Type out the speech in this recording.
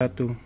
gato